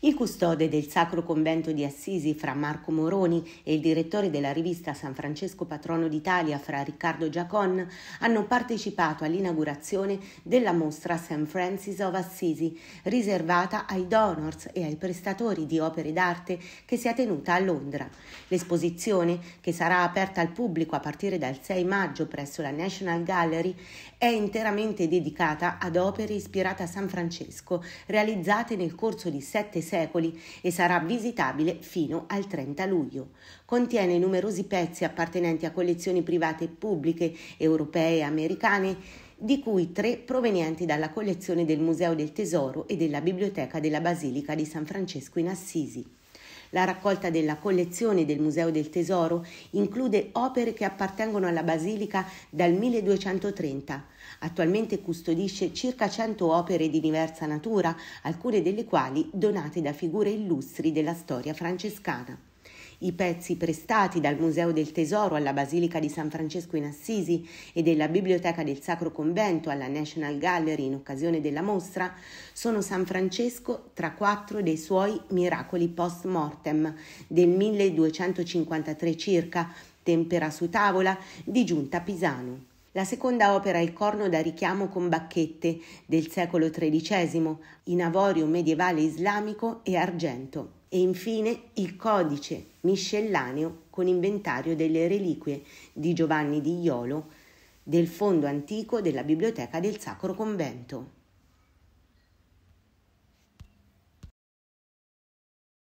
Il custode del Sacro Convento di Assisi, fra Marco Moroni, e il direttore della rivista San Francesco Patrono d'Italia, fra Riccardo Giacon, hanno partecipato all'inaugurazione della mostra St. Francis of Assisi, riservata ai donors e ai prestatori di opere d'arte che si è tenuta a Londra. L'esposizione, che sarà aperta al pubblico a partire dal 6 maggio presso la National Gallery, è interamente dedicata ad opere ispirate a San Francesco, realizzate nel corso di sette secoli e sarà visitabile fino al 30 luglio. Contiene numerosi pezzi appartenenti a collezioni private e pubbliche, europee e americane, di cui tre provenienti dalla collezione del Museo del Tesoro e della Biblioteca della Basilica di San Francesco in Assisi. La raccolta della collezione del Museo del Tesoro include opere che appartengono alla Basilica dal 1230. Attualmente custodisce circa 100 opere di diversa natura, alcune delle quali donate da figure illustri della storia francescana i pezzi prestati dal Museo del Tesoro alla Basilica di San Francesco in Assisi e della Biblioteca del Sacro Convento alla National Gallery in occasione della mostra sono San Francesco tra quattro dei suoi miracoli post mortem del 1253 circa, tempera su tavola, di giunta Pisano. La seconda opera è il corno da richiamo con bacchette del secolo XIII in avorio medievale islamico e argento e infine il codice miscellaneo con inventario delle reliquie di Giovanni di Iolo del fondo antico della biblioteca del Sacro Convento.